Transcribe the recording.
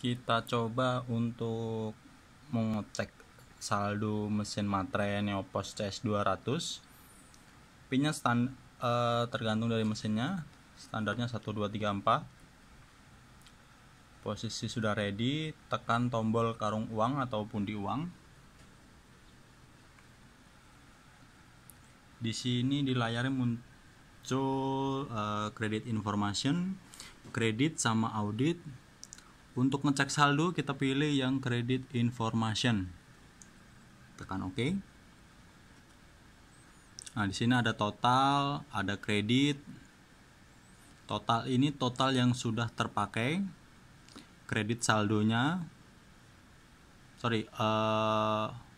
kita coba untuk mengecek saldo mesin materai Neopos CS200 pinnya stand, e, tergantung dari mesinnya standarnya 1234 posisi sudah ready tekan tombol karung uang ataupun di uang di sini di layar muncul eh, kredit credit information kredit sama audit untuk ngecek saldo kita pilih yang credit information. Tekan OK. Nah, di sini ada total, ada kredit. Total ini total yang sudah terpakai. Kredit saldonya. Sorry, uh,